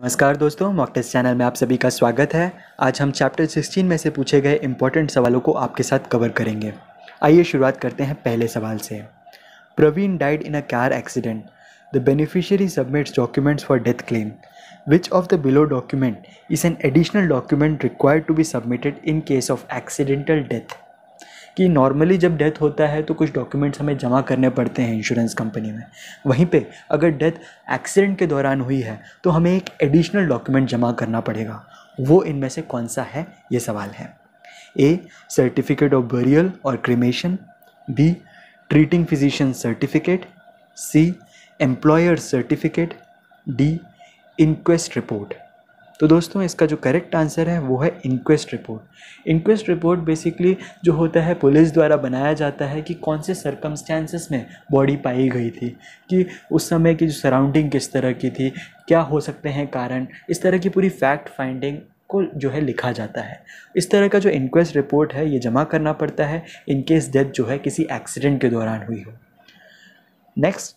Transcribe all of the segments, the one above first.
नमस्कार दोस्तों mock channel में आप सभी का स्वागत है आज हम चैप्टर 16 में से पूछे गए इम्पोर्टेंट सवालों को आपके साथ कवर करेंगे आइए शुरुआत करते हैं पहले सवाल से Praveen died in a car accident the beneficiary submits documents for death claim which of the below document is an additional document required to be submitted in case of accidental death कि normally जब death होता है तो कुछ documents हमें जमा करने पड़ते हैं इंश्योरेंस कंपनी में वहीं पे अगर डेथ एक्सीडेंट के दौरान हुई है तो हमें एक एडिशनल डॉक्यूमेंट जमा करना पड़ेगा वो इनमें से कौन सा है ये सवाल है ए सर्टिफिकेट ऑफ बरियल और cremation B treating physician certificate C employer certificate D inquest report तो दोस्तों इसका जो करेक्ट आंसर है वो है inquest report inquest report basically जो होता है पुलिस द्वारा बनाया जाता है कि कौन से सरकमस्टांसिस में बॉडी पाई गई थी कि उस समय की जो सराउंडिंग किस तरह की थी क्या हो सकते हैं कारण इस तरह की पूरी फैक्ट फाइंडिंग को जो है लिखा जाता है इस तरह का जो इंक्वेस्ट रिपोर्ट है ये जमा करना पड़ता है इनकेस डेथ जो है किसी एक्सीडेंट के दौरान हुई हो next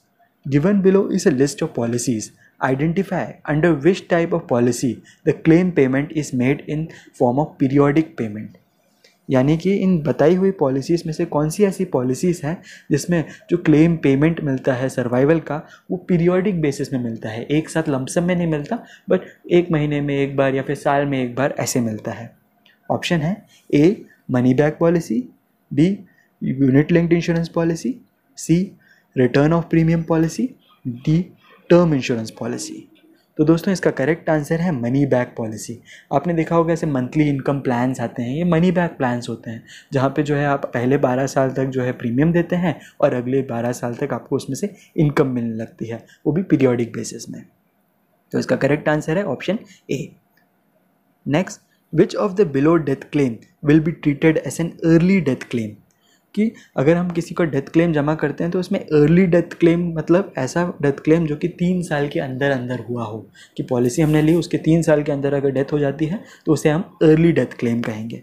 given below is a list of policies identify under which type of policy the claim payment is made in form of periodic payment यानी कि इन बताई हुई पॉलिसीज़ में से कौन सी ऐसी पॉलिसीज़ हैं जिसमें जो क्लेम पेमेंट मिलता है सर्वाइवल का वो पीरियोडिक बेसिस में मिलता है एक साथ लमसम में नहीं मिलता बट एक महीने में एक बार या फिर साल में एक बार ऐसे मिलता है ऑप्शन है A money back policy B unit linked insurance policy C return of premium policy D term insurance policy तो दोस्तों इसका करेक्ट आंसर है मनी बैक पॉलिसी आपने देखा होगा ऐसे मंथली इनकम प्लान्स आते हैं ये मनी बैक प्लान्स होते हैं जहाँ पे जो है आप पहले 12 साल तक जो है प्रीमियम देते हैं और अगले 12 साल तक आपको उसमें से इनकम मिलने लगती है वो भी पीरियोडिक बेसिस में तो इसका करेक्ट आंसर है option A next which of the below death claim will be treated as an early death claim कि अगर हम किसी को डेथ क्लेम जमा करते हैं तो उसमें अर्ली डेथ क्लेम मतलब ऐसा डेथ क्लेम जो कि तीन साल के अंदर अंदर हुआ हो कि पॉलिसी हमने ली उसके तीन साल के अंदर अगर डेथ हो जाती है तो उसे हम अर्ली डेथ क्लेम कहेंगे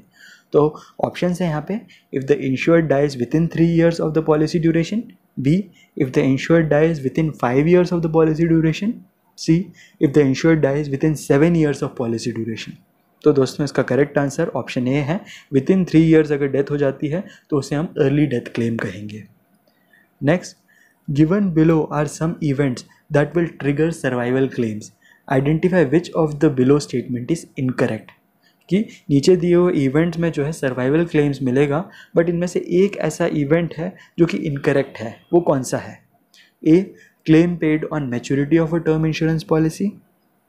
तो ऑप्शन है यहाँ पे if the insured dies within three years of the policy duration B if the insured dies within five years of the policy duration C if the insured dies within seven years of policy duration तो दोस्तों इसका correct answer option A है within three years अगर death हो जाती है तो उसे हम अर्ली डेथ क्लेम कहेंगे next given below are some events that will trigger survival claims identify which of the below statement is incorrect कि नीचे दिए हुए इवेंट्स में जो है सर्वाइवल क्लेम्स मिलेगा बट इनमें से एक ऐसा इवेंट है जो कि इनकरेक्ट है वो कौन सा है A claim paid on maturity of a term insurance policy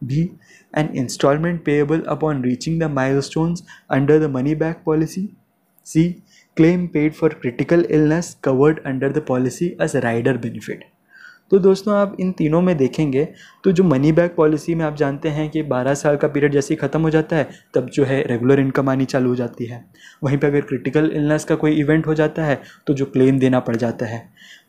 B. An installment payable upon reaching the milestones under the money back policy. C. Claim paid for critical illness covered under the policy as rider benefit. तो दोस्तों आप इन तीनों में देखेंगे तो जो money back policy में आप जानते हैं कि 12 साल का पीरियड जैसे ही ख़त्म हो जाता है तब जो है रेगुलर इनकम आनी चालू हो जाती है वहीं पर अगर क्रिटिकल इलनेस का कोई इवेंट हो जाता है तो जो क्लेम देना पड़ जाता है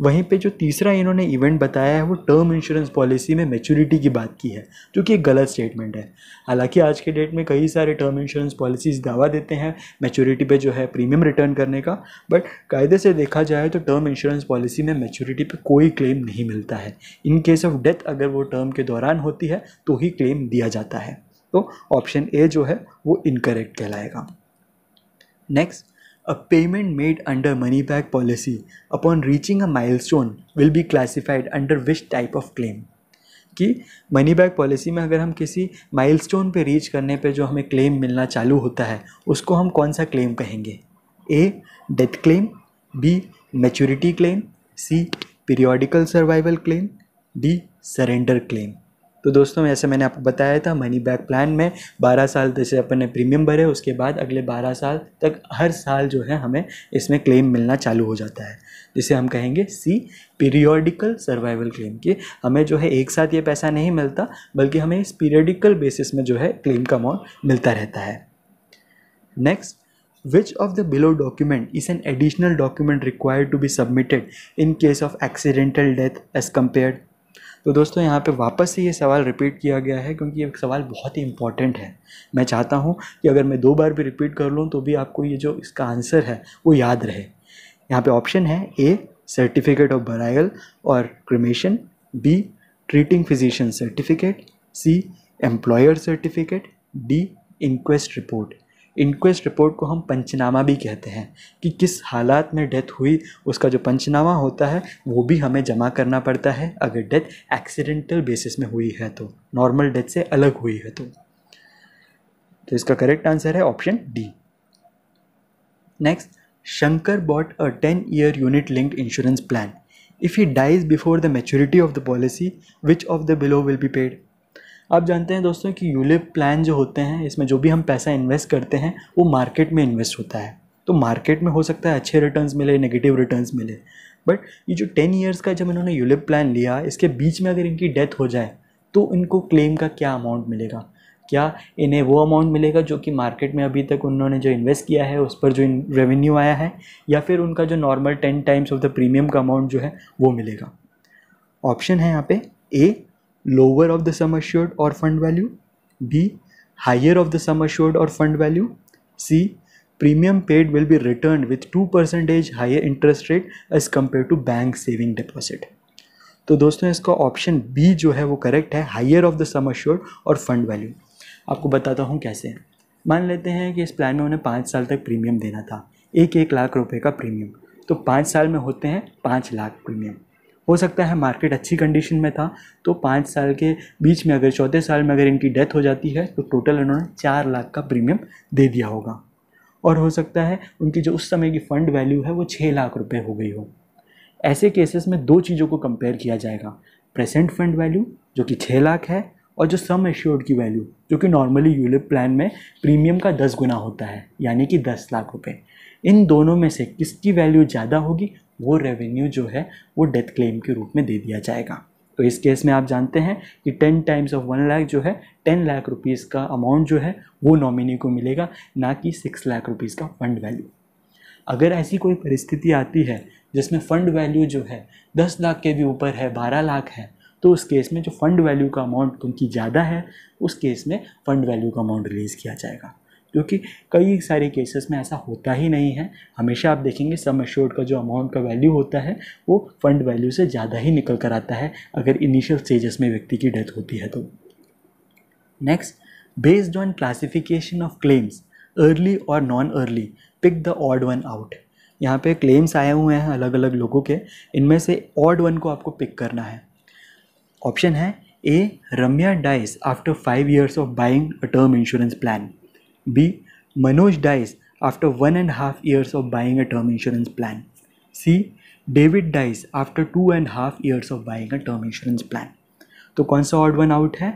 वहीं पर जो तीसरा इन्होंने इवेंट बताया है वो टर्म इंश्योरेंस पॉलिसी में मेच्योरिटी की बात की है जो कि एक गलत स्टेटमेंट है हालांकि आज के डेट में कई सारे टर्म इंश्योरेंस पॉलिसीज़ दावा देते हैं मेचूरिटी पर जो है प्रीमियम रिटर्न करने का बट कायदे से देखा जाए तो टर्म इंश्योरेंस पॉलिसी में मेच्योरिटी पर कोई क्लेम नहीं मिलता है इन केस ऑफ डेथ अगर वो टर्म के दौरान होती है तो ही क्लेम दिया जाता है तो ऑप्शन ए जो है वो इनकरेक्ट कहलाएगा next a payment made under money back policy upon reaching a milestone will be classified under which type of claim कि मनी बैक पॉलिसी में अगर हम किसी माइल स्टोन पर रीच करने पर जो हमें क्लेम मिलना चालू होता है उसको हम कौन सा क्लेम कहेंगे A death claim B maturity claim C periodical survival claim D surrender claim तो दोस्तों ऐसे मैंने आपको बताया था मनी बैक प्लान में 12 साल जैसे अपन ने प्रीमियम भरे उसके बाद अगले 12 साल तक हर साल जो है हमें इसमें क्लेम मिलना चालू हो जाता है जिसे हम कहेंगे सी पीरियोडिकल सर्वाइवल क्लेम कि हमें जो है एक साथ ये पैसा नहीं मिलता बल्कि हमें इस पीरियडिकल बेसिस में जो है क्लेम का अमाउंट मिलता रहता है next which of the below document is an additional document required to be submitted in case of accidental death as compare तो दोस्तों यहाँ पे वापस से ये सवाल रिपीट किया गया है क्योंकि ये सवाल बहुत ही इंपॉर्टेंट है मैं चाहता हूँ कि अगर मैं दो बार भी रिपीट कर लूँ तो भी आपको ये जो इसका आंसर है वो याद रहे यहाँ पे ऑप्शन है ए सर्टिफिकेट ऑफ बराइल और cremation B treating physician certificate C employer certificate D inquest report inquest report को हम पंचनामा भी कहते हैं कि किस हालात में डेथ हुई उसका जो पंचनामा होता है वो भी हमें जमा करना पड़ता है अगर डेथ एक्सीडेंटल बेसिस में हुई है तो नॉर्मल डेथ से अलग हुई है तो तो इसका करेक्ट आंसर है option D next Shankar bought a ten year unit linked insurance plan if he dies before the maturity of the policy which of the below will be paid आप जानते हैं दोस्तों कि यूलिप प्लान जो होते हैं इसमें जो भी हम पैसा इन्वेस्ट करते हैं वो मार्केट में इन्वेस्ट होता है तो मार्केट में हो सकता है अच्छे रिटर्न्स मिले नेगेटिव रिटर्न्स मिले बट ये जो टेन ईयर्स का जब इन्होंने यूलिप प्लान लिया इसके बीच में अगर इनकी डेथ हो जाए तो इनको क्लेम का क्या अमाउंट मिलेगा क्या इन्हें वो अमाउंट मिलेगा जो कि मार्केट में अभी तक उन्होंने जो इन्वेस्ट किया है उस पर जो रेवेन्यू आया है या फिर उनका जो normal ten times of the premium का अमाउंट जो है वो मिलेगा ऑप्शन है यहाँ पे A lower of the sum assured or fund value b higher of the sum assured or fund value c premium paid will be returned with 2% higher interest rate as compared to bank saving deposit तो दोस्तों इसका option B जो है वो correct है higher of the sum assured और fund value आपको बताता हूँ कैसे मान लेते हैं कि इस प्लान में उन्हें पाँच साल तक प्रीमियम देना था एक एक लाख रुपए का प्रीमियम तो पाँच साल में होते हैं पाँच लाख प्रीमियम हो सकता है मार्केट अच्छी कंडीशन में था तो पाँच साल के बीच में अगर चौथे साल में अगर इनकी डेथ हो जाती है तो टोटल इन्होंने चार लाख का प्रीमियम दे दिया होगा और हो सकता है उनकी जो उस समय की फ़ंड वैल्यू है वो छः लाख रुपये हो गई हो ऐसे केसेस में दो चीज़ों को कंपेयर किया जाएगा प्रेजेंट फंड वैल्यू जो कि छः लाख है और जो सम एश्योर्ड की वैल्यू जो कि नॉर्मली यूलिप प्लान में प्रीमियम का दस गुना होता है यानी कि दस लाख रुपये इन दोनों में से किसकी वैल्यू ज़्यादा होगी वो रेवेन्यू जो है वो डेथ क्लेम के रूप में दे दिया जाएगा तो इस केस में आप जानते हैं कि ten times of one lakh जो है टेन लाख रुपीज़ का अमाउंट जो है वो नॉमिनी को मिलेगा ना कि सिक्स लाख रुपीज़ का फंड वैल्यू अगर ऐसी कोई परिस्थिति आती है जिसमें फ़ंड वैल्यू जो है दस लाख के भी ऊपर है बारह लाख है तो उस केस में जो फ़ंड वैल्यू का अमाउंट उनकी ज़्यादा है उस केस में फ़ंड वैल्यू का अमाउंट रिलीज़ किया जाएगा जो कि कई सारे केसेस में ऐसा होता ही नहीं है हमेशा आप देखेंगे सम एश्योर्ड का जो अमाउंट का वैल्यू होता है वो फंड वैल्यू से ज़्यादा ही निकल कर आता है अगर इनिशियल स्टेजेस में व्यक्ति की डेथ होती है तो next based on classification of claims early और non early pick the odd one out यहाँ पे क्लेम्स आए हुए हैं अलग अलग लोगों के इनमें से ऑड वन को आपको पिक करना है ऑप्शन है A Ramya dies after five years of buying a term insurance plan B. Manoj dies after one and a half years of buying a term insurance plan. C. David dies after two and a half years of buying a term insurance plan. तो कौन सा odd one out है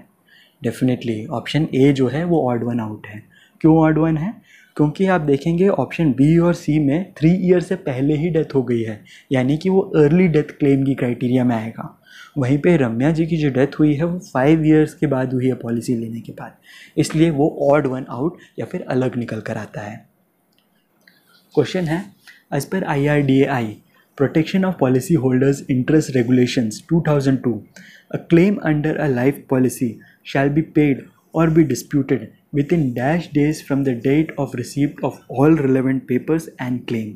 definitely option A जो है वो odd one out है क्यों odd one है क्योंकि आप देखेंगे ऑप्शन बी और सी में थ्री ईयर से पहले ही डेथ हो गई है यानी कि वो अर्ली डेथ क्लेम की क्राइटेरिया में आएगा वहीं पे रम्या जी की जो डेथ हुई है वो फाइव इयर्स के बाद हुई है पॉलिसी लेने के बाद इसलिए वो ऑड वन आउट या फिर अलग निकल कर आता है क्वेश्चन है as per I R D I protection of policy holders interest regulations to a claim under a life policy shall be paid or be disputed within dash days from the date of receipt of all relevant papers and claim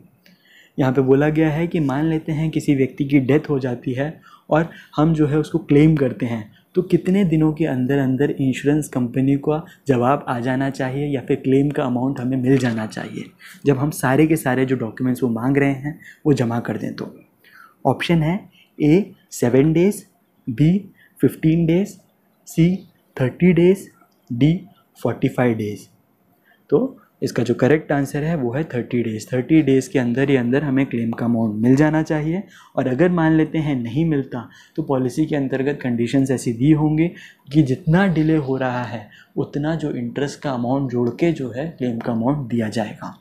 यहाँ पे बोला गया है कि मान लेते हैं किसी व्यक्ति की डेथ हो जाती है और हम जो है उसको क्लेम करते हैं तो कितने दिनों के अंदर अंदर इंश्योरेंस कंपनी का जवाब आ जाना चाहिए या फिर क्लेम का अमाउंट हमें मिल जाना चाहिए जब हम सारे के सारे जो डॉक्यूमेंट्स वो मांग रहे हैं वो जमा कर दें तो ऑप्शन है A seven days B fifteen days C thirty days D forty five days तो इसका जो करेक्ट आंसर है वो है थर्टी डेज़ थर्टी डेज़ के अंदर ही अंदर हमें क्लेम का अमाउंट मिल जाना चाहिए और अगर मान लेते हैं नहीं मिलता तो पॉलिसी के अंतर्गत कंडीशंस ऐसी दी होंगी कि जितना डिले हो रहा है उतना जो इंटरेस्ट का अमाउंट जोड़ के जो है क्लेम का अमाउंट दिया जाएगा